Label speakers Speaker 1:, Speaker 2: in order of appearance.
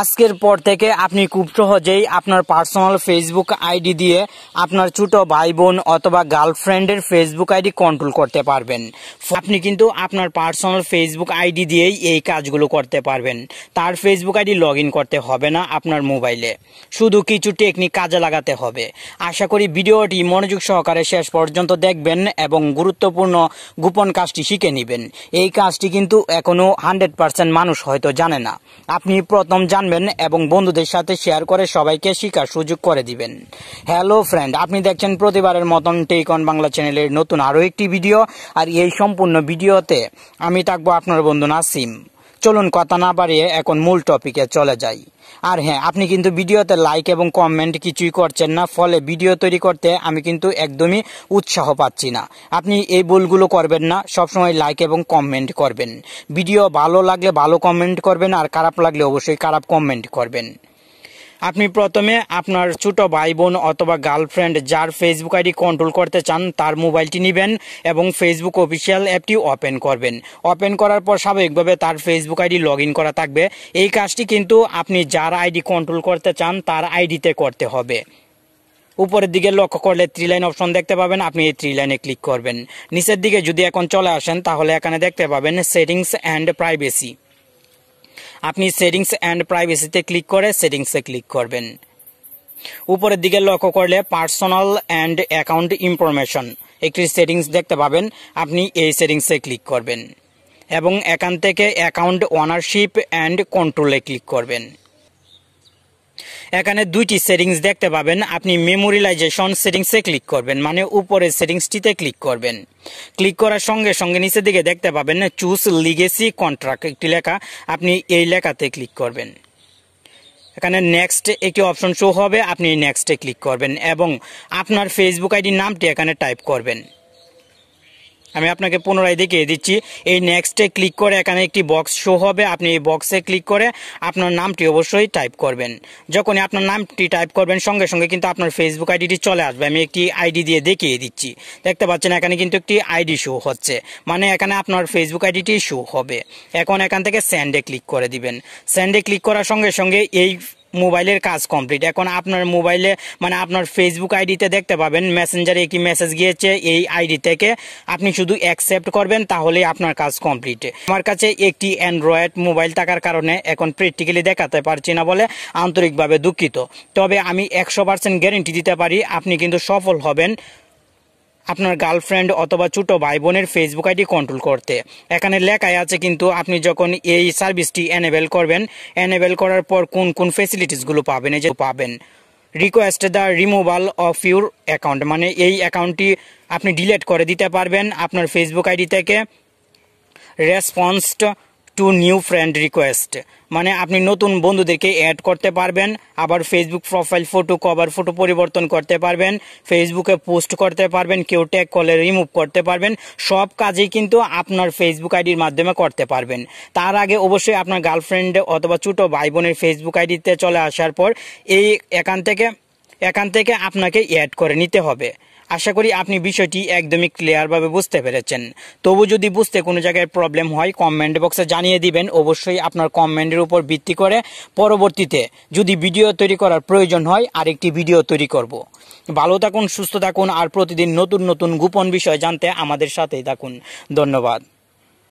Speaker 1: আজকের পর থেকে আপনি খুব সহজেই আপনার পার্সোনাল ফেসবুক আইডি দিয়ে আপনার ছোট ভাই বোন অথবা গার্লফ্রেন্ডের ফেসবুক আইডি কন্ট্রোল করতে পারবেন আপনি কিন্তু আপনার পার্সোনাল ফেসবুক আইডি দিয়েই এই কাজগুলো করতে পারবেন তার ফেসবুক আইডি লগ করতে হবে না আপনার মোবাইলে শুধু কিছু টেকনিক কাজে লাগাতে হবে আশা করি ভিডিওটি মনোযোগ সহকারে শেষ পর্যন্ত দেখবেন এবং গুরুত্বপূর্ণ গোপন কাজটি শিখে নেবেন এই কাজটি কিন্তু এখনও হান্ড্রেড পার্সেন্ট মানুষ হয়তো জানে না আপনি প্রথম জানবেন এবং বন্ধুদের সাথে শেয়ার করে সবাইকে শেখার সুযোগ করে দিবেন হ্যালো ফ্রেন্ড আপনি দেখছেন প্রতিবারের মতন টেক অন বাংলা চ্যানেলের নতুন আরও একটি ভিডিও আর এই সম্পূর্ণ ভিডিওতে আমি থাকবো আপনার বন্ধু নাসিম চলুন কথা না বাড়িয়ে এখন মূল টপিকে চলে যাই আর হ্যাঁ আপনি কিন্তু ভিডিওতে লাইক এবং কমেন্ট কিছুই করছেন না ফলে ভিডিও তৈরি করতে আমি কিন্তু একদমই উৎসাহ পাচ্ছি না আপনি এই ভুলগুলো করবেন না সবসময় লাইক এবং কমেন্ট করবেন ভিডিও ভালো লাগলে ভালো কমেন্ট করবেন আর খারাপ লাগলে অবশ্যই খারাপ কমেন্ট করবেন আপনি প্রথমে আপনার ছোট ভাই বোন অথবা গার্লফ্রেন্ড যার ফেসবুক আইডি কন্ট্রোল করতে চান তার মোবাইলটি নেবেন এবং ফেসবুক অফিসিয়াল অ্যাপটি ওপেন করবেন ওপেন করার পর স্বাভাবিকভাবে তার ফেসবুক আইডি লগ করা থাকবে এই কাজটি কিন্তু আপনি যার আইডি কন্ট্রোল করতে চান তার আইডিতে করতে হবে উপরের দিকে লক্ষ্য করলে থ্রি লাইন অপশন দেখতে পাবেন আপনি এই থ্রি লাইনে ক্লিক করবেন নিচের দিকে যদি এখন চলে আসেন তাহলে এখানে দেখতে পাবেন সেটিংস অ্যান্ড প্রাইভেসি আপনি সেটিংস অ্যান্ড প্রাইভেসিতে ক্লিক করে সেটিংসে ক্লিক করবেন উপরের দিকে লক্ষ্য করলে পার্সোনাল অ্যান্ড অ্যাকাউন্ট ইনফরমেশন একটি সেটিংস দেখতে পাবেন আপনি এই সেটিংসে ক্লিক করবেন এবং এখান থেকে অ্যাকাউন্ট ওনারশিপ অ্যান্ড কন্ট্রোলে ক্লিক করবেন এখানে দুইটি সেটিংস দেখতে পাবেন আপনি মেমোরিলাইজেশন সেটিংসে ক্লিক করবেন মানে উপরের সেটিংসটিতে ক্লিক করবেন ক্লিক করার সঙ্গে সঙ্গে নিচের দিকে দেখতে পাবেন চুজ লিগেসি কন্ট্রাক্ট একটি লেখা আপনি এই লেখাতে ক্লিক করবেন এখানে নেক্সট একটি অপশন শো হবে আপনি নেক্সটে ক্লিক করবেন এবং আপনার ফেসবুক আইডির নামটি এখানে টাইপ করবেন আমি আপনাকে পুনরায় দেখিয়ে দিচ্ছি এই নেক্সটে ক্লিক করে এখানে একটি বক্স শো হবে আপনি এই বক্সে ক্লিক করে আপনার নামটি অবশ্যই টাইপ করবেন যখনই আপনার নামটি টাইপ করবেন সঙ্গে সঙ্গে কিন্তু আপনার ফেসবুক আইডিটি চলে আসবে আমি একটি আইডি দিয়ে দেখিয়ে দিচ্ছি দেখতে পাচ্ছেন এখানে কিন্তু একটি আইডি শো হচ্ছে মানে এখানে আপনার ফেসবুক আইডিটি শো হবে এখন এখান থেকে স্যান্ডে ক্লিক করে দিবেন স্যান্ডে ক্লিক করার সঙ্গে সঙ্গে এই মোবাইলের কাজ কমপ্লিট এখন আপনার মোবাইলে মানে আপনার ফেসবুক আইডিতে দেখতে পাবেন মেসেঞ্জারে কি মেসেজ গিয়েছে এই আইডি থেকে আপনি শুধু অ্যাকসেপ্ট করবেন তাহলেই আপনার কাজ কমপ্লিট আমার কাছে একটি অ্যান্ড্রয়েড মোবাইল থাকার কারণে এখন প্র্যাকটিক্যালি দেখাতে পারছি না বলে আন্তরিকভাবে দুঃখিত তবে আমি একশো পার্সেন্ট গ্যারেন্টি দিতে পারি আপনি কিন্তু সফল হবেন আপনার গার্লফ্রেন্ড অথবা ছোট ভাই বোনের ফেসবুক আইডি কন্ট্রোল করতে এখানে লেখাই আছে কিন্তু আপনি যখন এই সার্ভিসটি এনেবেল করবেন এনেবেল করার পর কোন কোন ফেসিলিটিসগুলো পাবেন এই যে পাবেন request the removal of your account মানে এই অ্যাকাউন্টটি আপনি ডিলেট করে দিতে পারবেন আপনার ফেসবুক আইডি থেকে responded to new friend request মানে আপনি নতুন বন্ধুদেরকে অ্যাড করতে পারবেন আবার Facebook profile photo cover photo পরিবর্তন করতে পারবেন ফেসবুকে পোস্ট করতে পারবেন কেউ ট্যাগ কলে রিমুভ করতে পারবেন সব কাজই কিন্তু আপনার ফেসবুক আইডির মাধ্যমে করতে পারবেন তার আগে অবশ্যই আপনার গার্লফ্রেন্ড অথবা ছোটো ভাই বোনের ফেসবুক আইডিতে চলে আসার পর এই এখান থেকে এখান থেকে আপনাকে অ্যাড করে নিতে হবে আশা করি আপনি বিষয়টি একদমই ক্লিয়ারভাবে বুঝতে পেরেছেন তবু যদি বুঝতে কোনো জায়গায় প্রবলেম হয় কমেন্ট বক্সে জানিয়ে দিবেন অবশ্যই আপনার কমেন্টের উপর ভিত্তি করে পরবর্তীতে যদি ভিডিও তৈরি করার প্রয়োজন হয় আরেকটি ভিডিও তৈরি করব। ভালো থাকুন সুস্থ থাকুন আর প্রতিদিন নতুন নতুন গোপন বিষয় জানতে আমাদের সাথেই থাকুন ধন্যবাদ